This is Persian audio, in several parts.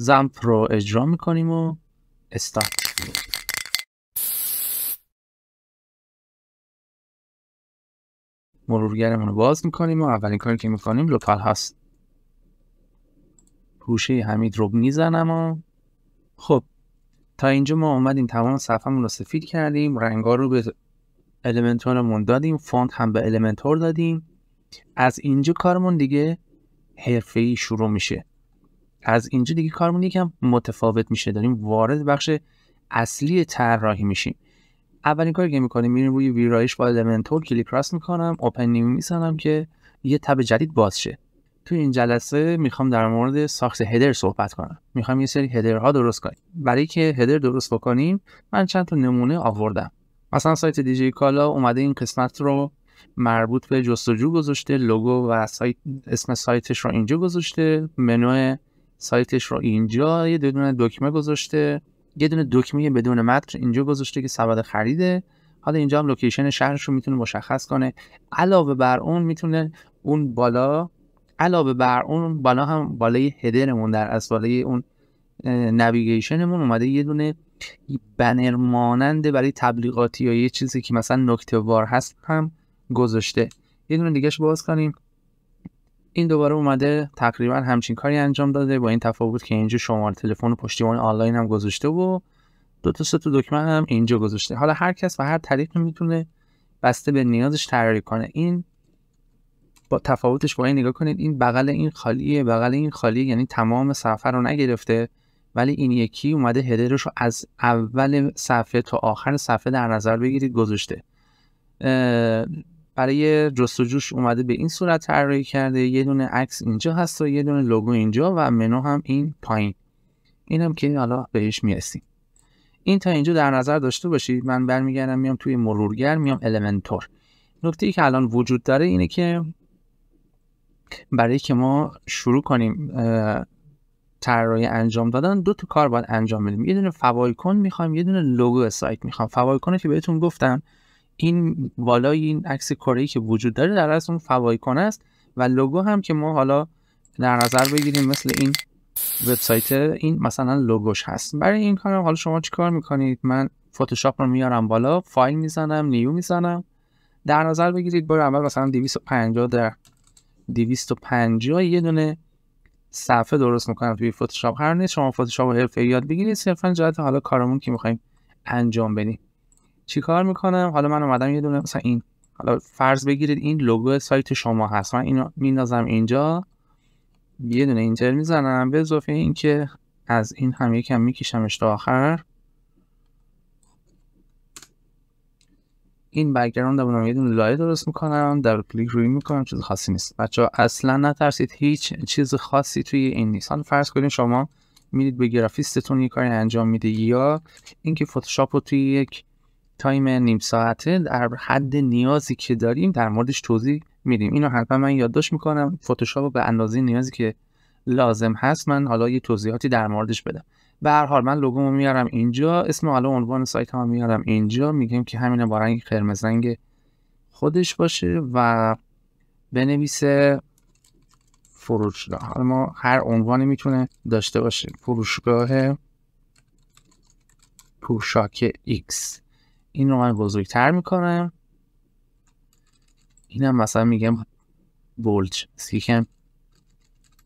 زمپ رو اجرا میکنیم و استارت مرورگرمون رو باز میکنیم و اولین کاری که میکنیم لوکال هست پوشه حمید رو میزنم و خب تا اینجا ما اومدیم تمام صفحه رو سفید کردیم رنگا رو به المنتورمون دادیم فونت هم به المنتور دادیم از اینجا کارمون دیگه ای شروع میشه از اینجا دیگه کارمون یکم متفاوت میشه داریم وارد بخش اصلی طراحی میشیم اولین کاری که میکنیم میریم روی ویرایش با المنتور کلیک راست میکنم اوپن نیو میزنم که یه تب جدید باز شه تو این جلسه میخوام در مورد ساخت هدر صحبت کنم میخوام یه سری هدرها درست کنیم برای که هدر درست بکنیم من چند تا نمونه آوردم مثلا سایت دیجی کالا اومده این قسمت رو مربوط به جستجو گذاشته لوگو و سایت اسم سایتش رو اینجا گذاشته منوی سایتش رو اینجا یه دونه دکمه گذاشته یه دونه دکمه بدون متن اینجا گذاشته که سبد خریده حالا اینجا هم لوکیشن شهرش رو میتونه مشخص کنه علاوه بر اون میتونه اون بالا علاوه بر اون بالا هم بالای هدرمون در از بالای اون نویگیشنمون اومده یه دونه بنر مانند برای تبلیغاتی یا یه چیزی که مثلا نکته وار هست هم گذاشته یه دونه دیگهش باز کنیم این دوباره اومده تقریبا همچین کاری انجام داده با این تفاوت که اینجا شماره تلفن پشتیبان آنلاین هم گذاشته و دو تا سه تا دکمه هم اینجا گذاشته حالا هر کس و هر طریق میتونه بسته به نیازش طراحی کنه این با تفاوتش با این نگاه کنید این بغل این خالیه بغل این خالیه یعنی تمام صفحه رو نگرفته ولی این یکی اومده هدرش رو از اول صفحه تا آخر صفحه در نظر بگیرید گذاشته برای جستجوش اومده به این صورت طراحی کرده یه دونه عکس اینجا هست و یه دونه لوگو اینجا و منو هم این پایین این هم که حالا بهش میرسیم این تا اینجا در نظر داشته باشید من برمیگردم میام توی مرورگر میام المنتور نکته ای که الان وجود داره اینه که برای که ما شروع کنیم طراحی انجام دادن دو تا کار باید انجام بدیم یه دونه فوایکن میخوام یه دونه لوگو سایت میخوام فوایکن که بهتون گفتم این بالا این عکس کره که وجود داره در اصل اون فوایکن است و لوگو هم که ما حالا در نظر بگیریم مثل این وبسایت این مثلا لوگوش هست برای این کارم حالا شما چیکار میکنید من فتوشاپ رو میارم بالا فایل میزنم نیو میزنم در نظر بگیرید بار اول مثلا 250 در 250 یه دونه صفحه درست میکنم توی فتوشاپ هر نیست شما فتوشاپ رو حرفه یاد بگیرید صرفا جهت حالا کارمون که میخوایم انجام بدیم چیکار میکنم حالا من اومدم یه دونه مثلا این حالا فرض بگیرید این لوگو سایت شما هست من اینو میندازم اینجا یه دونه اینتر میزنم به اضافه اینکه از این هم یکم میکشمش تا آخر این بک‌گراند رو یه دونه لایه درست میکنم در کلیک روی میکنم چیز خاصی نیست بچه اصلا نترسید هیچ چیز خاصی توی این نیست حالا فرض کنید شما میرید به گرافیستتون یه کاری انجام میده یا اینکه فتوشاپ رو توی یک تایم نیم ساعته در حد نیازی که داریم در موردش توضیح میدیم اینو حتما من یادداشت میکنم فتوشاپ به اندازه نیازی که لازم هست من حالا یه توضیحاتی در موردش بدم به هر حال من لوگومو میارم اینجا اسم حالا عنوان سایت ها میارم اینجا میگم که همینه با رنگ قرمز رنگ خودش باشه و بنویسه فروشگاه حالا ما هر عنوانی میتونه داشته باشه فروشگاه پوشاک ایکس این رو من بزرگتر میکنم اینم مثلا میگم بولج سیکم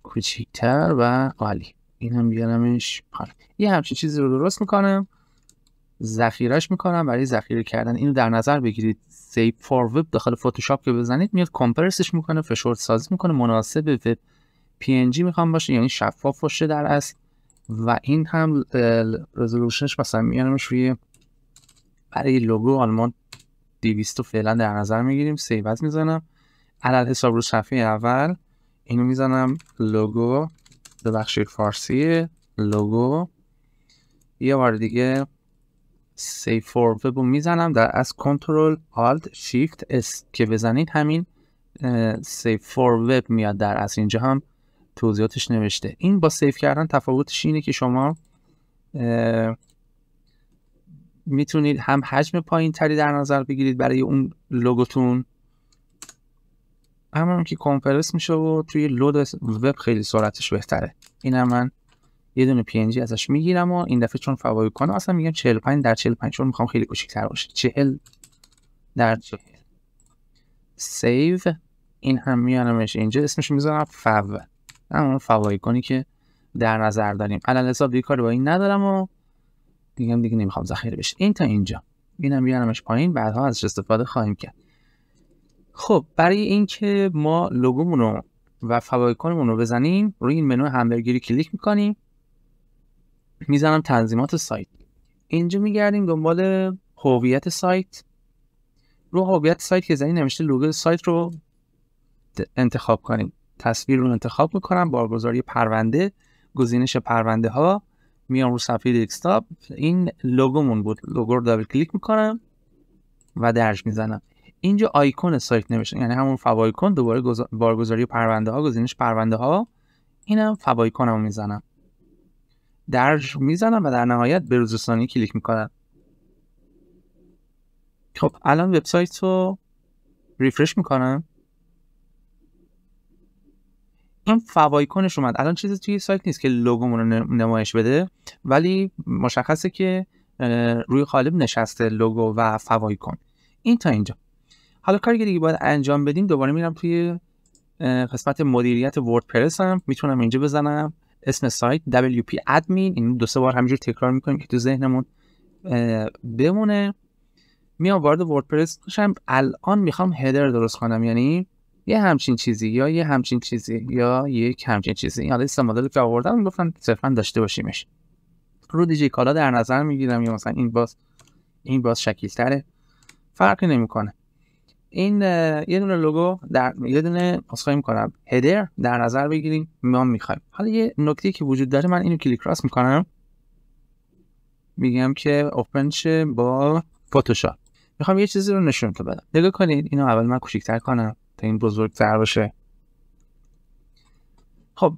کوچیکتر و عالی این هم بیارمش حالا یه همچین چیزی رو درست میکنم ذخیرش میکنم برای ذخیره کردن اینو در نظر بگیرید سیو فور وب داخل فتوشاپ که بزنید میاد کمپرسش میکنه فشرد سازی میکنه مناسب وب پی ان جی میخوام باشه یعنی شفاف باشه در اصل و این هم رزولوشنش مثلا میارمش روی برای لوگو آلمان 200 رو فعلا در نظر میگیریم سیوت میزنم علل حساب رو صفحه اول اینو میزنم لوگو ببخشید فارسی لوگو یه بار دیگه سیف فور میزنم در از کنترل آلت شیفت اس که بزنید همین سیف فور وب میاد در از اینجا هم توضیحاتش نوشته این با سیف کردن تفاوتش اینه که شما میتونید هم حجم پایین تری در نظر بگیرید برای اون لوگوتون همون که کمپرس میشه و توی لود وب خیلی سرعتش بهتره هم من یه دونه پی ازش میگیرم و این دفعه چون فوای کنه اصلا میگم 45 در 45 چون میخوام خیلی کوچیک‌تر باشه 40 در 40 سیو این هم میانمش اینجا اسمش میذارم فو همون فوای کنی که در نظر داریم الان حساب دیگه کاری با این ندارم و دیگه هم دیگه نمیخوام ذخیره بشه این تا اینجا اینم بیارمش پایین بعدها ازش استفاده خواهیم کرد خب برای اینکه ما لوگومون رو و فوایکونمون رو بزنیم روی این منو همبرگری کلیک میکنیم میزنم تنظیمات سایت اینجا میگردیم دنبال هویت سایت رو هویت سایت که زنی نوشته لوگو سایت رو انتخاب کنیم تصویر رو انتخاب میکنم بارگذاری پرونده گزینش پرونده ها میام رو صفحه دسکتاپ این لوگومون بود لوگو رو دابل کلیک میکنم و درج میزنم اینجا آیکون سایت نمیشه یعنی همون فوایکون دوباره گزار... بارگذاری پرونده ها گزینش پرونده ها اینم فب میزنم درج میزنم و در نهایت به روزستانی کلیک میکنم خب الان وبسایت رو ریفرش میکنم این فوایکنش اومد الان چیزی توی سایت نیست که لوگومون رو نمایش بده ولی مشخصه که روی قالب نشسته لوگو و فوایکن این تا اینجا حالا کاری که دیگه باید انجام بدیم دوباره میرم توی قسمت مدیریت وردپرس هم میتونم اینجا بزنم اسم سایت WP admin این دو سه بار همینجور تکرار میکنیم که تو ذهنمون بمونه میام وارد وردپرس میشم الان میخوام هدر درست کنم یعنی یه همچین چیزی یا یه همچین چیزی یا یک همچین چیزی این حالا مدل که آوردم گفتن صرفا داشته باشیمش رو دیجی کالا در نظر میگیرم یا مثلا این باز این باز تره فرقی نمیکنه این یه دونه لوگو در یه دونه اسخای میکنم هدر در نظر بگیریم ما میخوایم حالا یه نکته که وجود داره من اینو کلیک راست میکنم میگم که اوپن با فتوشاپ میخوام یه چیزی رو نشون بدم نگاه کنید اینو اول من کوچیک‌تر کنم تا این بزرگتر باشه خب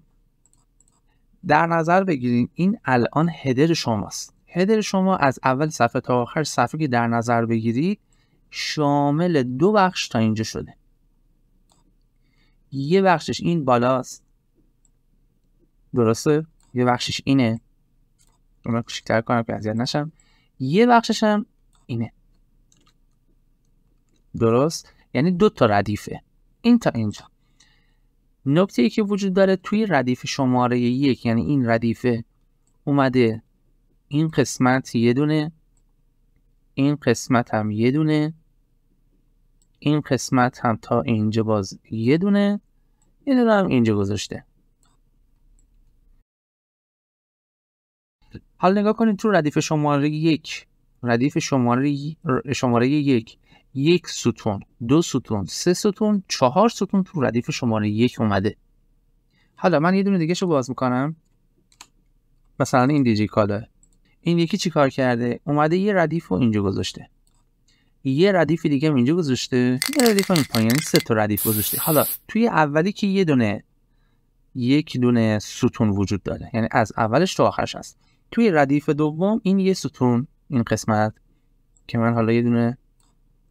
در نظر بگیرید این الان هدر شماست هدر شما از اول صفحه تا آخر صفحه که در نظر بگیرید شامل دو بخش تا اینجا شده یه بخشش این بالاست درسته یه بخشش اینه من کوچیک‌تر کنم که اذیت نشم یه بخشش هم اینه درست یعنی دو تا ردیفه این تا اینجا نکته ای که وجود داره توی ردیف شماره یک یعنی این ردیفه اومده این قسمت یه دونه این قسمت هم یه دونه این قسمت هم تا اینجا باز یه دونه یه دونه هم اینجا گذاشته حال نگاه کنید تو ردیف شماره یک ردیف شماره, شماره یک یک ستون دو ستون سه ستون چهار ستون تو ردیف شماره یک اومده حالا من یه دونه دیگه شو باز میکنم مثلا این دیجی کاله این یکی چی کار کرده اومده یه ردیف رو اینجا گذاشته یه ردیف دیگه هم اینجا گذاشته یه ردیف هم پایین یعنی سه تا ردیف گذاشته حالا توی اولی که یه دونه یک دونه ستون وجود داره یعنی از اولش تا آخرش هست توی ردیف دوم این یه ستون این قسمت که من حالا یه دونه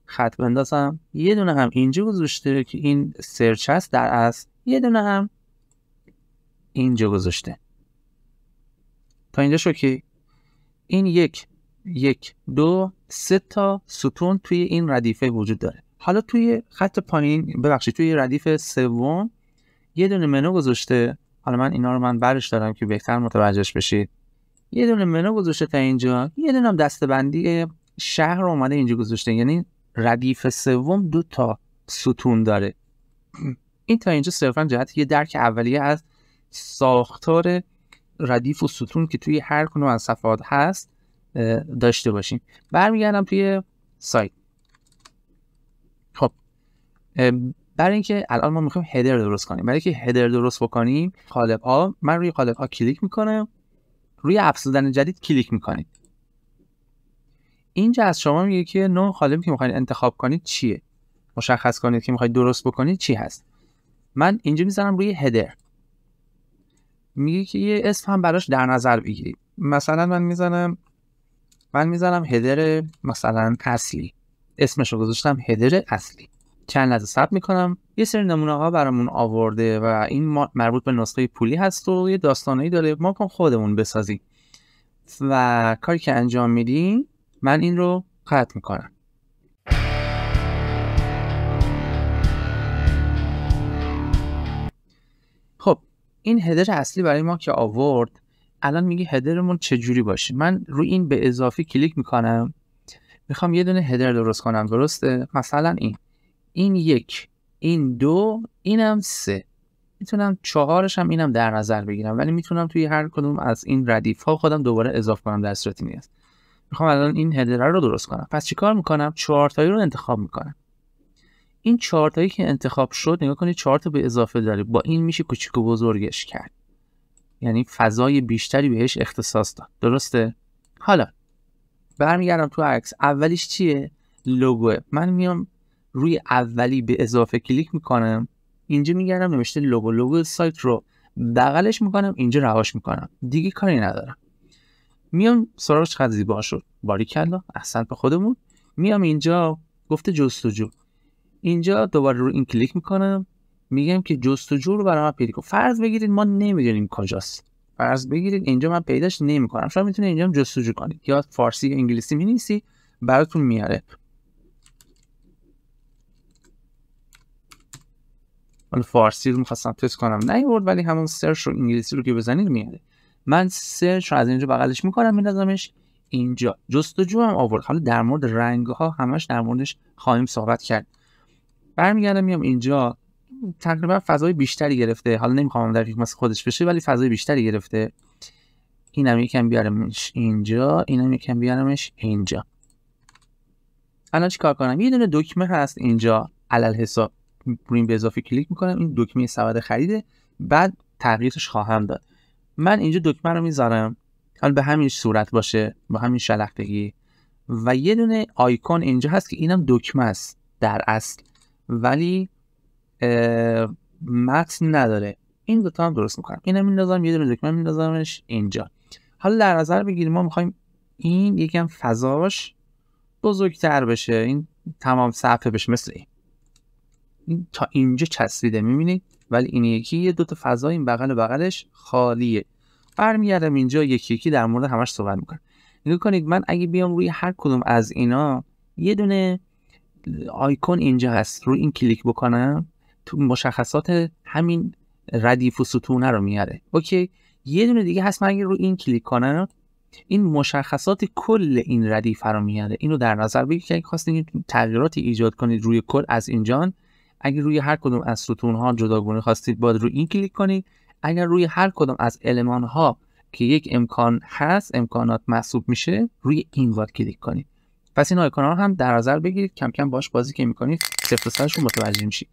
خط بندازم یه دونه هم اینجا گذاشته که این سرچ هست در اصل یه دونه هم اینجا گذاشته تا اینجا که این یک یک دو سه تا ستون توی این ردیفه وجود داره حالا توی خط پایین ببخشید توی ردیف سوم یه دونه منو گذاشته حالا من اینا رو من برش دارم که بهتر متوجهش بشید یه دونه منو گذاشته تا اینجا یه دونه هم دستبندی شهر رو اومده اینجا گذاشته یعنی ردیف سوم دو تا ستون داره این تا اینجا صرفا جهت یه درک اولیه از ساختار ردیف و ستون که توی هر کنون از صفحات هست داشته باشیم برمیگردم توی سایت خب برای اینکه الان ما میخوایم هدر درست کنیم برای اینکه هدر درست بکنیم قالب ها من روی قالب ها کلیک میکنم روی افزودن جدید کلیک میکنید اینجا از شما میگه که نوع خالم که میخواید انتخاب کنید چیه مشخص کنید که میخواید درست بکنید چی هست من اینجا میذارم روی هدر میگه که یه اسم هم براش در نظر بگیرید مثلا من میزنم من میزنم هدر مثلا اصلی اسمش رو گذاشتم هدر اصلی چند لحظه سب میکنم یه سری نمونه ها برامون آورده و این مربوط به نسخه پولی هست و یه داستانایی داره ما کن خودمون بسازیم و کاری که انجام میدیم من این رو قطع میکنم خب این هدر اصلی برای ما که آورد الان میگه هدرمون چجوری باشه من روی این به اضافه کلیک میکنم میخوام یه دونه هدر درست کنم درسته مثلا این این یک این دو اینم سه میتونم چهارش هم اینم در نظر بگیرم ولی میتونم توی هر کدوم از این ردیف ها خودم دوباره اضافه کنم در صورت نیست. میخوام الان این هدر رو درست کنم پس چیکار میکنم چهارتایی رو انتخاب میکنم این چارتایی که انتخاب شد نگاه کنید چهارتا به اضافه داره با این میشه کوچیک و بزرگش کرد یعنی فضای بیشتری بهش اختصاص داد درسته حالا برمیگردم تو عکس اولیش چیه لوگو؟ من میام روی اولی به اضافه کلیک میکنم اینجا میگردم نوشته لوگو لوگو سایت رو بغلش میکنم اینجا رهاش میکنم دیگه کاری ندارم میام سراغ چقدر زیبا شد باریکلا اصلا به خودمون میام اینجا گفته جستجو اینجا دوباره رو این کلیک میکنم میگم که جستجو رو برای من پیدا کن فرض بگیرید ما نمیدونیم کجاست فرض بگیرید اینجا من پیداش نمیکنم شما میتونید اینجا جستجو کنید یا فارسی یا انگلیسی مینیسی براتون میاره حالا فارسی رو میخواستم تست کنم ورد ولی همون سرچ رو انگلیسی رو که بزنید میاد. من سرچ رو از اینجا بغلش میکنم میندازمش اینجا جستجو هم آورد حالا در مورد رنگ ها همش در موردش خواهیم صحبت کرد برمیگردم میام اینجا تقریبا فضای بیشتری گرفته حالا نمیخوام در مثل خودش بشه ولی فضای بیشتری گرفته اینم یکم بیارمش اینجا اینم یکم بیارمش اینجا الان کار کنم یه دونه دکمه هست اینجا علل حساب روی به اضافه کلیک میکنم این دکمه سبد خریده بعد تغییرش خواهم داد من اینجا دکمه رو میذارم حال به همین صورت باشه با همین شلختگی و یه دونه آیکون اینجا هست که اینم دکمه است در اصل ولی متن نداره این دوتا هم درست میکنم اینم میندازم یه دونه دکمه میندازمش اینجا حالا در نظر بگیریم ما میخوایم این یکم فضاش بزرگتر بشه این تمام صفحه بشه مثل این تا اینجا چسبیده میبینید ولی این یکی یه دو تا فضا این بغل و بغلش خالیه برمیگردم اینجا یکی یکی در مورد همش صحبت میکنم نگاه کنید من اگه بیام روی هر کدوم از اینا یه دونه آیکون اینجا هست روی این کلیک بکنم تو مشخصات همین ردیف و ستونه رو میاره اوکی یه دونه دیگه هست من اگه روی این کلیک کنم این مشخصات کل این ردیف رو میاره اینو در نظر بگیرید که اگه خواستید تغییراتی ایجاد کنید روی کل از اینجان اگر روی هر کدوم از ستون ها جداگونه خواستید باید روی این کلیک کنید اگر روی هر کدوم از المان ها که یک امکان هست امکانات محسوب میشه روی این وارد کلیک کنید پس این آیکان ها هم در نظر بگیرید کم کم باش بازی که میکنید سفت رو متوجه میشید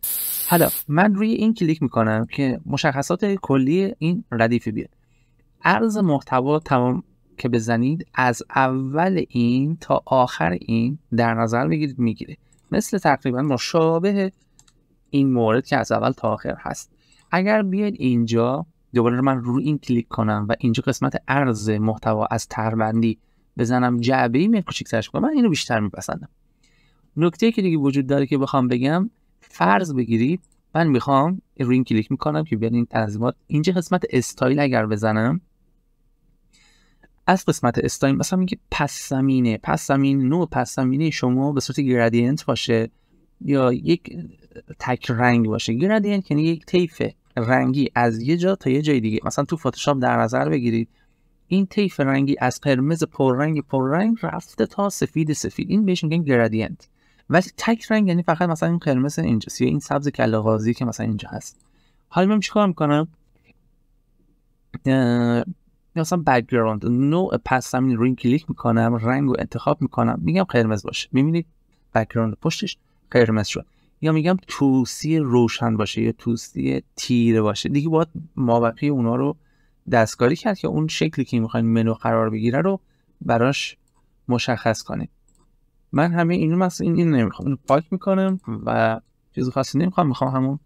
حالا من روی این کلیک میکنم که مشخصات کلی این ردیف بیاد عرض محتوا تمام که بزنید از اول این تا آخر این در نظر بگیرید میگیره مثل تقریبا مشابه این مورد که از اول تا آخر هست اگر بیاید اینجا دوباره من رو این کلیک کنم و اینجا قسمت ارز محتوا از تربندی بزنم جعبه ای میاد کوچیک‌ترش کنم من اینو بیشتر میپسندم نکته که دیگه وجود داره که بخوام بگم فرض بگیرید من میخوام رو این کلیک میکنم که بیاد این تنظیمات اینجا قسمت استایل اگر بزنم از قسمت استایل مثلا میگه پس زمینه پس زمین نوع پس زمینه شما به صورت گرادینت باشه یا یک تک رنگ باشه گرادیان یعنی یک طیف رنگی از یه جا تا یه جای دیگه مثلا تو فتوشاپ در نظر بگیرید این طیف رنگی از قرمز پررنگ پررنگ رفته تا سفید سفید این بهش میگن گرادینت ولی تک رنگ یعنی فقط مثلا این قرمز اینجا این سبز کلاغازی که مثلا اینجا هست حالا من چیکار میکنم مثلا بکگراند نو پس همین رو این کلیک میکنم رنگ رو انتخاب میکنم میگم قرمز باشه میبینید بکگراند پشتش قرمز شد یا میگم توسی روشن باشه یا توسی تیره باشه دیگه باید مابقی اونا رو دستکاری کرد که اون شکلی که میخواین منو قرار بگیره رو براش مشخص کنید من همه اینو مثلا این, نمیخوام اینو پاک میکنم و چیز خاصی نمیخوام میخوام همون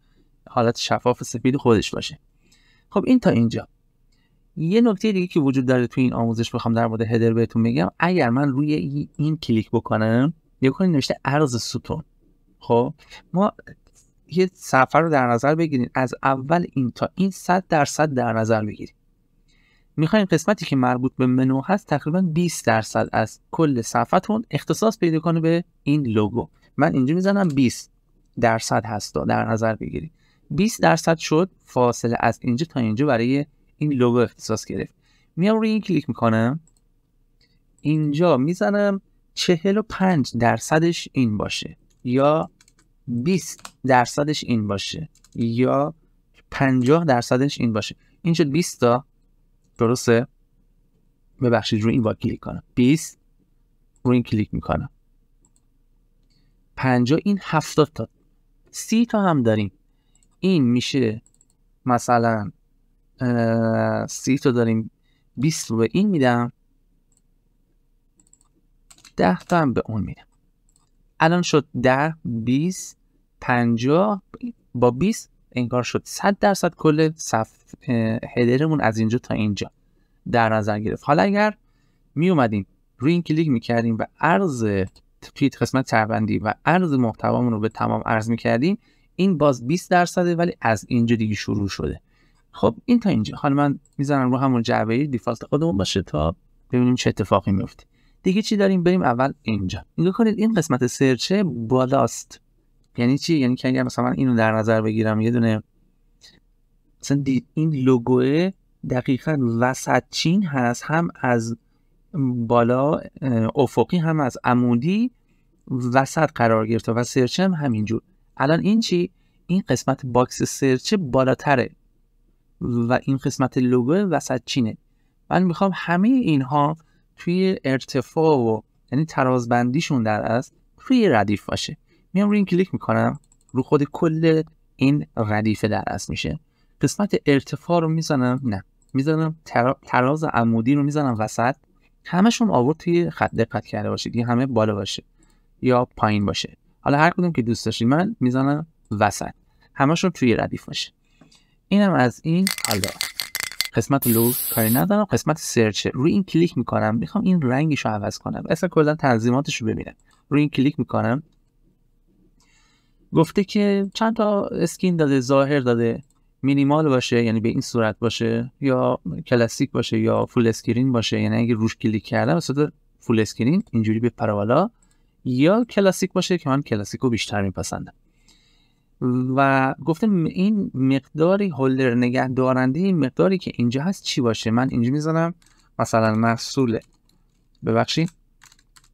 حالت شفاف سفید خودش باشه خب این تا اینجا یه نکته دیگه که وجود داره توی این آموزش بخوام در مورد هدر بهتون بگم اگر من روی این کلیک بکنم یا نوشته ارز ستون خب ما یه سفر رو در نظر بگیرید از اول این تا این صد درصد در نظر بگیرید میخوایم قسمتی که مربوط به منو هست تقریبا 20 درصد از کل صفحتون اختصاص پیدا کنه به این لوگو من اینجا میزنم 20 درصد هست در نظر بگیریم 20 درصد شد فاصله از اینجا تا اینجا برای این لوگو اختصاص گرفت میام روی این کلیک میکنم اینجا میزنم 45 درصدش این باشه یا 20 درصدش این باشه یا 50 درصدش این باشه این شد 20 تا درسته ببخشید روی این با کلیک کنم 20 روی این کلیک میکنم 50 این 70 تا 30 تا هم داریم این میشه مثلا 30 تا داریم 20 رو به این میدم 10 تا هم به اون میدم الان شد ده 20 50 با 20 انگار شد 100 درصد کل صف هدرمون از اینجا تا اینجا در نظر گرفت حالا اگر می اومدیم روی این کلیک میکردیم و ارز پیت قسمت تربندی و عرض محتوامون رو به تمام ارز میکردیم این باز 20 درصده ولی از اینجا دیگه شروع شده خب این تا اینجا حالا من میزنم رو همون جعبه دیفالت خودمون باشه تا ببینیم چه اتفاقی میفته دیگه چی داریم بریم اول اینجا نگاه کنید این قسمت سرچه بالاست یعنی چی یعنی که اگر مثلا اینو در نظر بگیرم یه دونه مثلا دید این لوگو دقیقا وسط چین هست هم از بالا افقی هم از عمودی وسط قرار گرفته و سرچه هم همینجور الان این چی این قسمت باکس سرچه بالاتره و این قسمت لوگو وسط چینه من میخوام همه اینها توی ارتفاع و یعنی ترازبندیشون در از توی ردیف باشه میام روی این کلیک میکنم رو خود کل این ردیفه در از میشه قسمت ارتفاع رو میزنم نه میزنم تراز عمودی رو میزنم وسط همشون آورد توی خط دقت کرده باشه یه همه بالا باشه یا پایین باشه حالا هر کدوم که دوست داشتی من میزنم وسط همشون توی ردیف باشه اینم از این حالا قسمت لو کاری ندارم قسمت سرچ روی این کلیک میکنم میخوام این رنگش رو عوض کنم اصلا کلا تنظیماتش رو ببینم روی این کلیک میکنم گفته که چند تا اسکین داده ظاهر داده مینیمال باشه یعنی به این صورت باشه یا کلاسیک باشه یا فول اسکرین باشه یعنی اگه روش کلیک کردم مثلا فول اسکرین اینجوری به پراوالا یا کلاسیک باشه که من کلاسیک رو بیشتر میپسندم و گفتم این مقداری هولدر نگه دارنده این مقداری که اینجا هست چی باشه من اینجا میزنم مثلا محصول ببخشید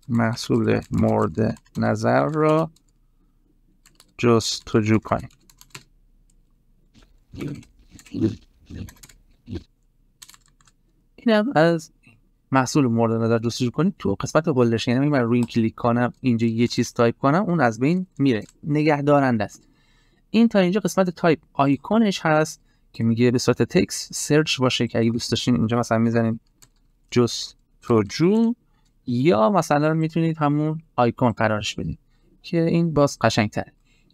محصول مورد نظر را جستجو کنیم اینم از محصول مورد نظر جستجو کنید تو قسمت هولدرش یعنی من روی این کلیک کنم اینجا یه چیز تایپ کنم اون از بین میره نگه دارنده است این تا اینجا قسمت تایپ آیکونش هست که میگه به صورت تکس سرچ باشه که اگه دوست داشتین اینجا مثلا میزنیم جستجو یا مثلا میتونید همون آیکون قرارش بدید که این باز قشنگ تر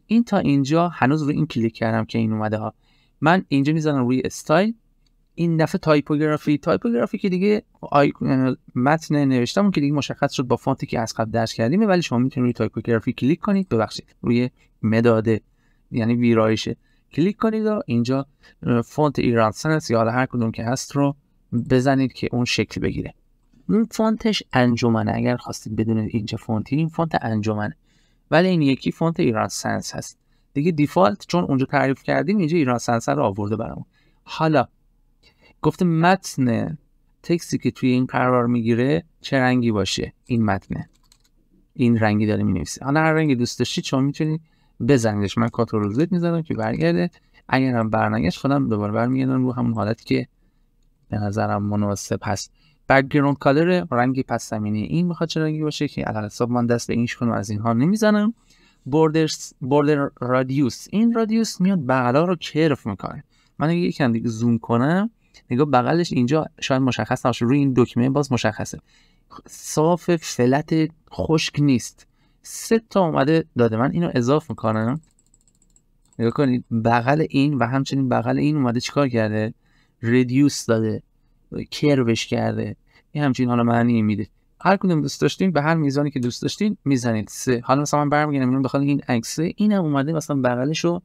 این تا اینجا هنوز روی این کلیک کردم که این اومده ها من اینجا میزنم روی استایل این دفعه تایپوگرافی تایپوگرافی که دیگه یعنی متن نوشتمون که دیگه مشخص شد با فونتی که از قبل درش کردیم ولی شما میتونید روی تایپوگرافی کلیک کنید ببخشید روی مداد یعنی ویرایشه کلیک کنید و اینجا فونت ایران سنس یا هر کدوم که هست رو بزنید که اون شکل بگیره این فونتش انجمنه اگر خواستید بدونید اینجا فونتی این فونت انجمنه ولی این یکی فونت ایران سنس هست دیگه دیفالت چون اونجا تعریف کردیم اینجا ایران سنس رو آورده برامون حالا گفته متن تکسی که توی این قرار میگیره چه رنگی باشه این متن این رنگی داره می حالا هر رنگی دوست داشتید شما میتونید بزنیدش من کاترول زد میزنم که برگرده هم برنگشت خودم دوباره برمیگردم رو همون حالت که به نظرم مناسب هست بکگراند کالر رنگی پس زمینه این میخواد چه رنگی باشه که علال حساب من دست به اینش کنم از اینها نمیزنم بوردر بوردر رادیوس این رادیوس میاد بغلا رو کرف میکنه من اگه یکم دیگه زوم کنم نگاه بغلش اینجا شاید مشخص نشه روی این دکمه باز مشخصه صاف فلت خشک نیست سه تا اومده داده من اینو اضاف میکنم نگاه کنید بغل این و همچنین بغل این اومده چیکار کرده ردیوس داده کروش کرده این همچین حالا معنی میده هر کدوم دوست داشتین به هر میزانی که دوست داشتین میزنید سه حالا مثلا من برمیگردم اینو بخوام این عکسه اینم اومده مثلا بغلش رو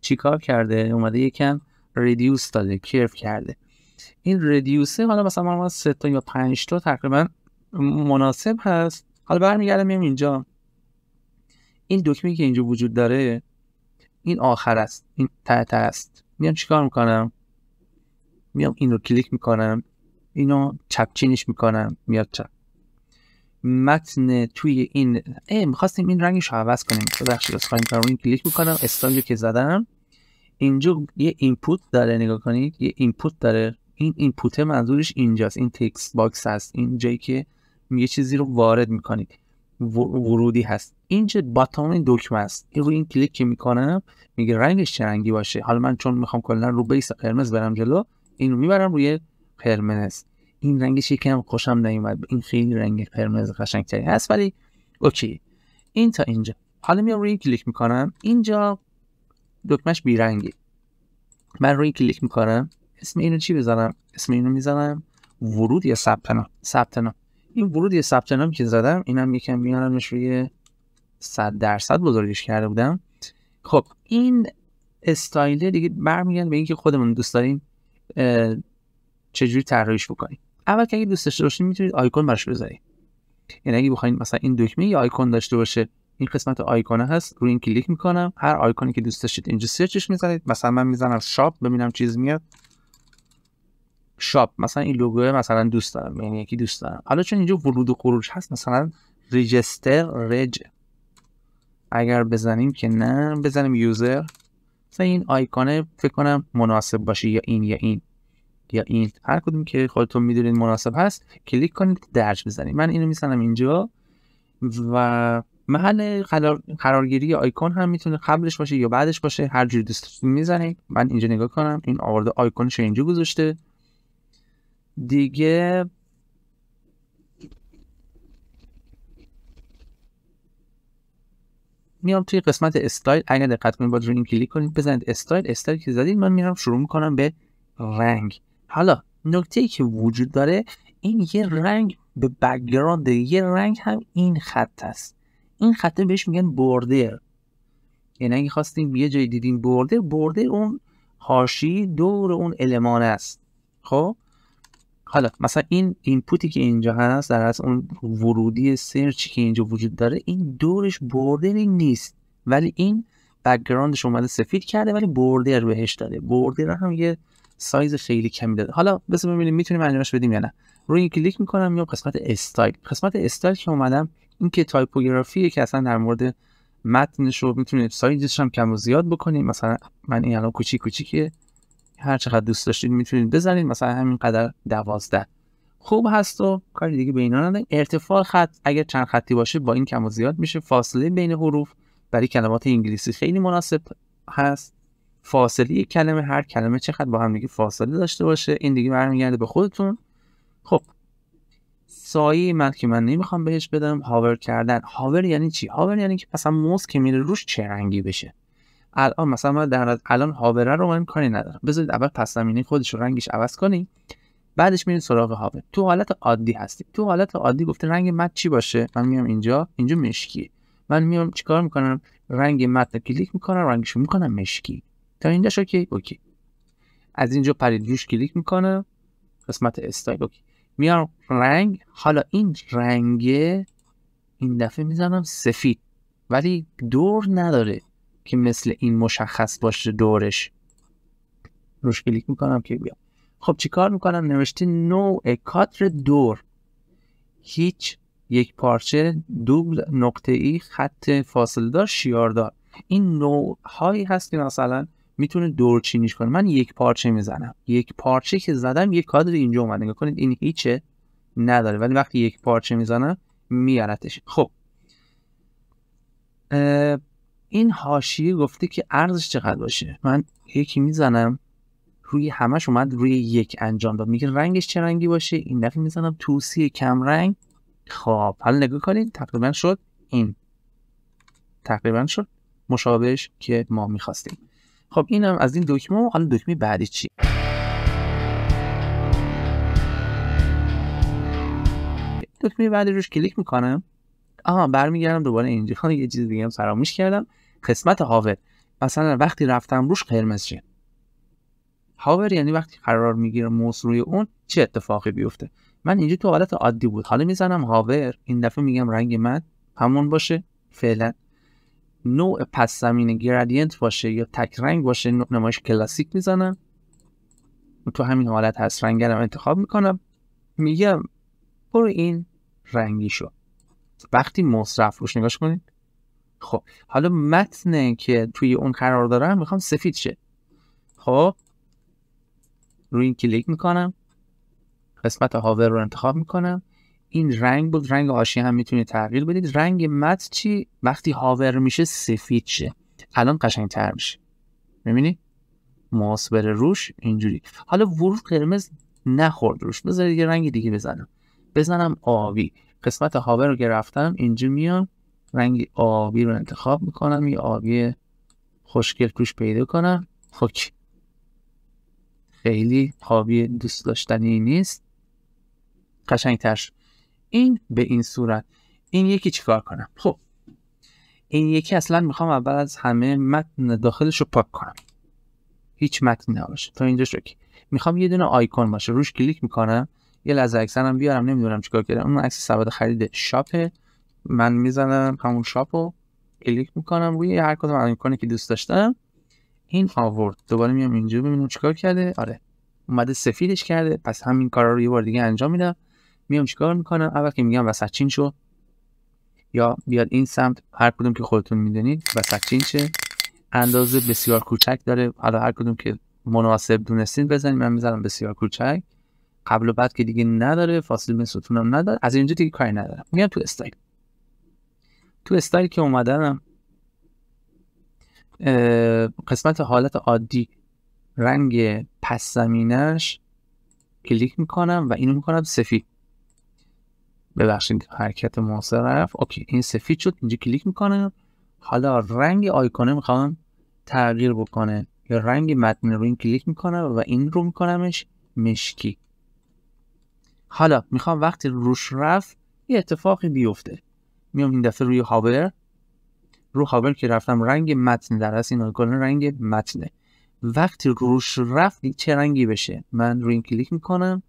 چیکار کرده اومده یکم ریدیوس داده کرف کرده این ریدیوسه حالا مثلا من سه تا یا پنج تا تقریبا مناسب هست حالا برمیگردم میام اینجا این دکمه که اینجا وجود داره این آخر است این ته است میام چیکار میکنم میام این رو کلیک میکنم اینو چپچینش میکنم میاد چپ متن توی این ای میخواستیم این رنگش رو عوض کنیم ببخشید از این کلیک میکنم استایل که زدم اینجا یه اینپوت داره نگاه کنید یه اینپوت داره این اینپوت منظورش اینجاست این تکست باکس هست این جایی که یه چیزی رو وارد میکنید ورودی هست اینجا باتون این دکمه است این این کلیک که میکنم میگه رنگش چه رنگی باشه حالا من چون میخوام کلا رو بیس قرمز برم جلو این رو میبرم روی قرمز این رنگش یکم خوشم نیومد این خیلی رنگ قرمز قشنگتری هست ولی اوکی این تا اینجا حالا میام روی این کلیک میکنم اینجا دکمهش بیرنگی من روی این کلیک میکنم اسم اینو چی بذارم اسم اینو میذارم. ورود یا ثبت نام ثبت این ورود یه ثبت نام که زدم اینم یکم میارمش روی 100 درصد بزرگش کرده بودم خب این استایل دیگه میگن به اینکه خودمون دوست داریم چجوری طراحیش بکنیم اول که اگه دوست داشته باشین میتونید آیکون براش بذارید یعنی اگه بخواید مثلا این دکمه یا آیکون داشته باشه این قسمت آیکونه هست روی این کلیک میکنم هر آیکونی که دوست داشتید اینجا سرچش میزنید مثلا من میزنم شاپ ببینم چیز میاد شاپ مثلا این لوگو مثلا دوست دارم یعنی یکی دوست دارم حالا چون اینجا ورود و خروج هست مثلا ریجستر رج اگر بزنیم که نه بزنیم یوزر مثلا این آیکانه فکر کنم مناسب باشه یا این یا این یا این هر کدوم که خودتون میدونید مناسب هست کلیک کنید درج بزنید من اینو میزنم اینجا و محل قرارگیری قرارگیری آیکون هم میتونه قبلش باشه یا بعدش باشه هر جوری دوست میزنید من اینجا نگاه کنم این آورده آیکونش اینجا گذاشته دیگه میام توی قسمت استایل اگر دقت کنید با این کلیک کنید بزنید استایل استایل که زدید من میرم شروع میکنم به رنگ حالا نکته ای که وجود داره این یه رنگ به بگراند یه رنگ هم این خط است این خطه بهش میگن بوردر یعنی اگه خواستیم یه جایی دیدیم بوردر بوردر اون حاشی دور اون المان است خب حالا مثلا این اینپوتی که اینجا هست در از اون ورودی سرچی که اینجا وجود داره این دورش بردری نیست ولی این بکگراندش اومده سفید کرده ولی بوردر بهش داده بوردر هم یه سایز خیلی کمی داده حالا بس ببینیم میتونیم انجامش بدیم یا نه روی کلیک میکنم میام قسمت استایل قسمت استایل که اومدم این که تایپوگرافی که اصلا در مورد متنش رو میتونیم سایزش هم کم و زیاد بکنید مثلا من این الان کوچیک کوچیکه هر چقدر دوست داشتید میتونید بزنید مثلا همینقدر دوازده خوب هست و کاری دیگه به اینا نداریم ارتفاع خط اگر چند خطی باشه با این کم و زیاد میشه فاصله بین حروف برای کلمات انگلیسی خیلی مناسب هست فاصله کلمه هر کلمه چقدر با هم دیگه فاصله داشته باشه این دیگه برمیگرده به خودتون خب سایه من که من نمیخوام بهش بدم هاور کردن هاور یعنی چی هاور یعنی که مثلا موز که میره روش چه رنگی بشه الان مثلا من در الان هاوره رو من کاری ندارم بذارید اول پس زمینه خودش رو رنگش عوض کنی بعدش میرین سراغ هاور تو حالت عادی هستی تو حالت عادی گفته رنگ مت چی باشه من میام اینجا اینجا مشکی من میام چیکار میکنم رنگ مت کلیک میکنم رنگش میکنم مشکی تا اینجا اوکی اوکی از اینجا پرید کلیک میکنه قسمت استایل اوکی میام رنگ حالا این رنگ این دفعه میزنم سفید ولی دور نداره که مثل این مشخص باشه دورش روش کلیک میکنم که بیام خب چیکار میکنم نوشته نوع کادر دور هیچ یک پارچه دوبل نقطه ای خط فاصله دار دار این نوع هایی هست که مثلا میتونه چینیش کنه من یک پارچه میزنم یک پارچه که زدم یک کادر اینجا اومد نگاه کنید این هیچه نداره ولی وقتی یک پارچه میزنم میارتش خب این حاشیه گفته که ارزش چقدر باشه من یکی میزنم روی همش اومد روی یک انجام داد میگه رنگش چه رنگی باشه این دفعه میزنم توسی کم رنگ خب حالا نگاه کنید تقریبا شد این تقریبا شد مشابهش که ما میخواستیم خب اینم از این دکمه حالا دکمه بعدی چی دکمه بعدی روش کلیک میکنم آها برمیگردم دوباره اینجا یه چیز دیگه هم فراموش کردم قسمت هاور مثلا وقتی رفتم روش قرمز شه هاور یعنی وقتی قرار میگیره موس روی اون چه اتفاقی بیفته من اینجا تو حالت عادی بود حالا میزنم هاور این دفعه میگم رنگ من همون باشه فعلا نوع پس زمینه گرادینت باشه یا تک رنگ باشه نوع نمایش کلاسیک میزنم تو همین حالت هست رنگرم انتخاب میکنم میگم برو این رنگی شو وقتی موس رفت روش نگاش کنید خب حالا متن که توی اون قرار دارم میخوام سفید شه خب روی این کلیک میکنم قسمت هاور رو انتخاب میکنم این رنگ بود رنگ آشی هم میتونید تغییر بدید رنگ متن چی وقتی هاور میشه سفید شه الان قشنگتر میشه میبینی ماس بره روش اینجوری حالا ورود قرمز نخورد روش بذارید یه رنگ دیگه بزنم بزنم آوی قسمت هاور رو گرفتم اینجا میام رنگ آبی رو انتخاب میکنم یه آبی خوشگل توش پیدا کنم خب خیلی آبی دوست داشتنی نیست ترش این به این صورت این یکی چیکار کنم خب این یکی اصلا میخوام اول از همه متن داخلش رو پاک کنم هیچ متنی نباشه تا اینجا شوکی میخوام یه دونه آیکون باشه روش کلیک میکنم یه لحظه هم بیارم نمیدونم چیکار کردم اون عکس سبد خرید شاپه من میزنم همون شاپ رو کلیک میکنم روی هر کدوم از که دوست داشتم این آورد دوباره میام اینجا ببینم چیکار کرده آره اومده سفیدش کرده پس همین کارا رو یه بار دیگه انجام میدم میام چیکار میکنم اول که میگم وسط چین شو یا بیاد این سمت هر کدوم که خودتون میدونید وسط چین شه اندازه بسیار کوچک داره حالا هر کدوم که مناسب دونستین بزنید من میذارم بسیار کوچک قبل و بعد که دیگه نداره فاصله ستونم نداره از اینجا دیگه کاری ندارم میام تو استایل تو استایل که اومدنم قسمت حالت عادی رنگ پس زمینش کلیک میکنم و اینو میکنم سفید ببخشید حرکت موسه رفت اوکی این سفید شد اینجا کلیک میکنم حالا رنگ آیکونه میخوام تغییر بکنه یا رنگ متن رو این کلیک میکنم و این رو میکنمش مشکی حالا میخوام وقتی روش رفت یه اتفاقی بیفته میام این دفعه روی هاور رو هاور که رفتم رنگ متن در از این آیکون رنگ متنه وقتی روش رفت چه رنگی بشه من روی این کلیک میکنم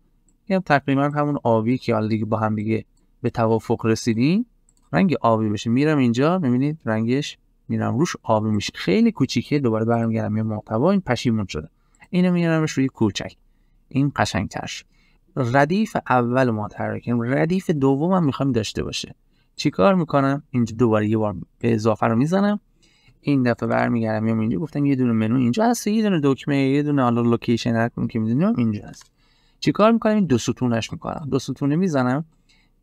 میگم تقریبا همون آبی که حالا دیگه با هم دیگه به توافق رسیدیم رنگ آبی بشه میرم اینجا میبینید رنگش میرم روش آبی میشه خیلی کوچیکه دوباره برمیگردم یه محتوا این پشیمون شده اینو میارم روی کوچک این قشنگتر ردیف اول ما ردیف دوم هم داشته باشه چیکار میکنم اینجا دوباره یه بار به اضافه رو میزنم این دفعه برمیگردم میام اینجا گفتم یه دونه منو اینجا هست یه دونه دکمه یه دونه حالا لوکیشن هر که میدونم اینجا هست چیکار میکنم این دو ستونش میکنم دو ستونه میزنم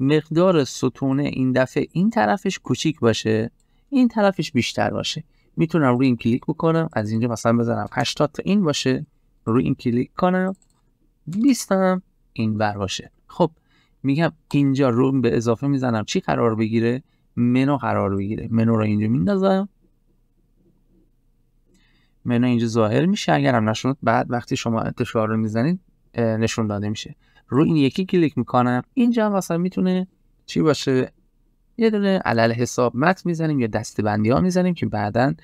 مقدار ستونه این دفعه این طرفش کوچیک باشه این طرفش بیشتر باشه میتونم روی این کلیک بکنم از اینجا مثلا بزنم 80 تا این باشه روی این کلیک کنم 20 این بر باشه خب میگم اینجا رو به اضافه میزنم چی قرار بگیره منو قرار بگیره منو رو اینجا میندازم منو اینجا ظاهر میشه اگر هم نشوند بعد وقتی شما انتشار رو میزنید نشون داده میشه رو این یکی کلیک میکنم اینجا هم مثلا میتونه چی باشه یه دونه علل حساب مت میزنیم یا دستبندی ها میزنیم که بعدا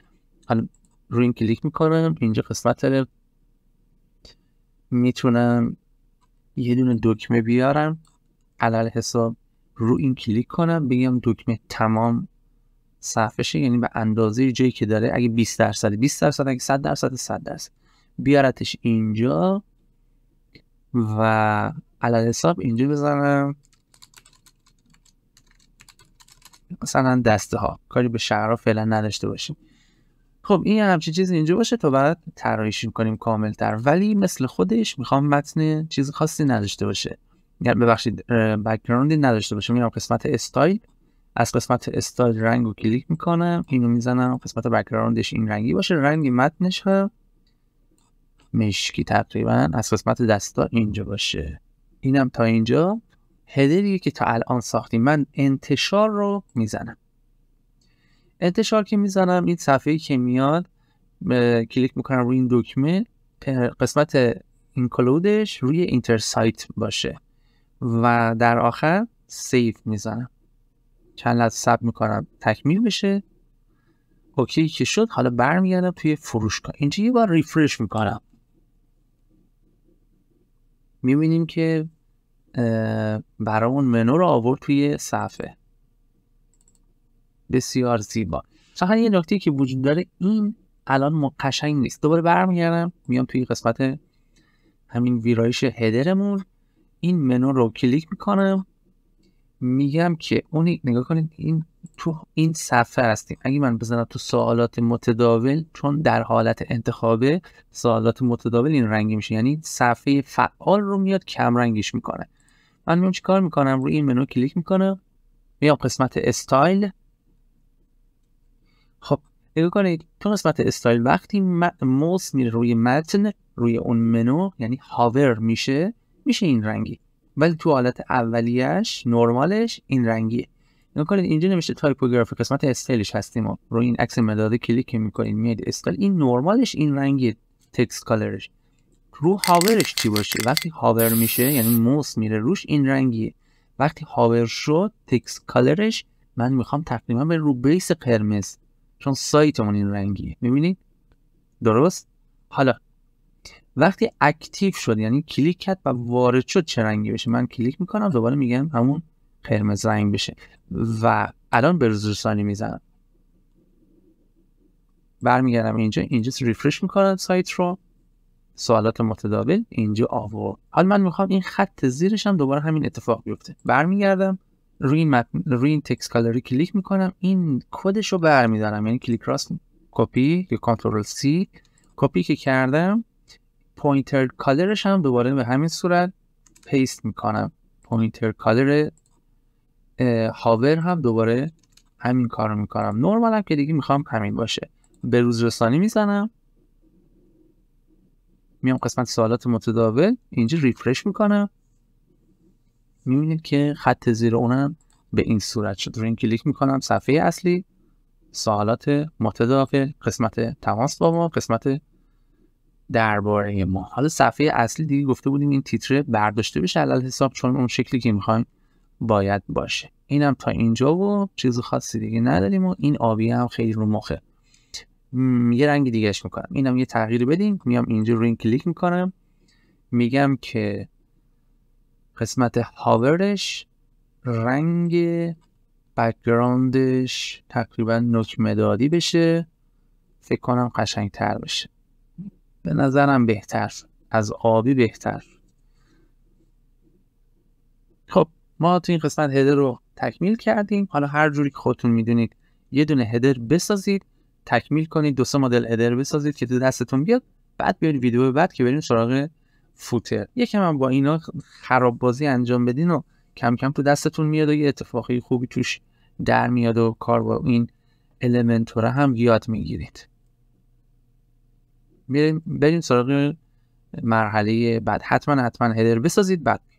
حالا رو این کلیک میکنم اینجا قسمت میتونم یه دونه دکمه بیارم علل حساب رو این کلیک کنم بگم دکمه تمام شه یعنی به اندازه جایی که داره اگه 20 درصد 20 درصد اگه 100 درصد 100 درصد بیارتش اینجا و علل حساب اینجا بزنم مثلا دسته ها کاری به ها فعلا نداشته باشیم خب این همچین چیزی اینجا باشه تا بعد طراحیش کنیم کامل تر ولی مثل خودش میخوام متن چیز خاصی نداشته باشه یعنی ببخشید بکگراندی نداشته باشه میرم قسمت استایل از قسمت استایل رنگ رو کلیک میکنم اینو میزنم قسمت بکگراندش این رنگی باشه رنگ متنش مشکی تقریبا از قسمت دستا اینجا باشه اینم تا اینجا هدری که تا الان ساختیم من انتشار رو میزنم انتشار که میزنم این صفحه که میاد کلیک میکنم روی این دکمه قسمت اینکلودش روی سایت باشه و در آخر سیف میزنم چند لحظه سب میکنم تکمیل بشه اوکی که شد حالا برمیگردم توی فروشگاه اینجا یه بار ریفرش میکنم میبینیم که برامون منو رو آورد توی صفحه بسیار زیبا فقط یه نکته که وجود داره این الان قشنگ نیست دوباره برمیگردم میام توی قسمت همین ویرایش هدرمون این منو رو کلیک میکنم میگم که اونی نگاه کنید این تو این صفحه هستیم اگه من بزنم تو سوالات متداول چون در حالت انتخابه سوالات متداول این رنگی میشه یعنی صفحه فعال رو میاد کم رنگیش میکنه من میام چیکار میکنم روی این منو کلیک میکنم میام قسمت استایل خب نگاه کنید تو قسمت استایل وقتی موس میره روی متن روی اون منو یعنی هاور میشه میشه این رنگی ولی تو حالت اولیش نرمالش این رنگیه نگاه اینجا نمیشه تایپوگرافی قسمت استایلش هستیم رو این عکس مداد کلیک میکنید میاد استایل این نرمالش این رنگی تکست کالرش رو هاورش چی باشه وقتی هاور میشه یعنی موس میره روش این رنگیه وقتی هاور شد تکست کالرش من میخوام تقریبا به رو بیس قرمز چون سایتمون این رنگیه میبینید درست حالا وقتی اکتیو شد یعنی کلیک کرد و وارد شد چه رنگی بشه من کلیک میکنم دوباره میگم همون قرمز رنگ بشه و الان به رسانی میزنم برمیگردم اینجا اینجا ریفرش میکنم سایت رو سوالات متداول اینجا آورد حالا من میخوام این خط زیرش هم دوباره همین اتفاق بیفته برمیگردم روی این مپ روی این تکست کالری کلیک میکنم این کدش رو برمیدارم یعنی کلیک راست کپی یا کنترل سی کپی که کردم پوینتر کالرش هم دوباره به همین صورت پیست میکنم پوینتر کالر هاور هم دوباره همین کار رو میکنم نورمال هم که دیگه میخوام همین باشه به روز رسانی میزنم میام قسمت سوالات متداول اینجا ریفرش میکنم میبینید که خط زیر اونم به این صورت شد رو این کلیک میکنم صفحه اصلی سوالات متداول قسمت تماس با ما قسمت درباره ما حالا صفحه اصلی دیگه گفته بودیم این تیتر برداشته بشه علل حساب چون اون شکلی که میخوایم باید باشه اینم تا اینجا و چیز خاصی دیگه نداریم و این آبی هم خیلی رو مخه یه رنگ دیگهش میکنم اینم یه تغییر بدیم میام اینجا روی این کلیک میکنم میگم که قسمت هاورش رنگ بکگراندش تقریبا نوک مدادی بشه فکر کنم قشنگ تر بشه به نظرم بهتر از آبی بهتر خب ما تو این قسمت هدر رو تکمیل کردیم حالا هر جوری که خودتون میدونید یه دونه هدر بسازید تکمیل کنید دو سه مدل هدر بسازید که تو دستتون بیاد بعد بیاین ویدیو بعد که بریم سراغ فوتر یکم هم با اینا خراب بازی انجام بدین و کم کم تو دستتون میاد و یه اتفاقی خوبی توش در میاد و کار با این المنتوره هم یاد میگیرید بریم سراغ مرحله بعد حتما حتما هدر بسازید بعد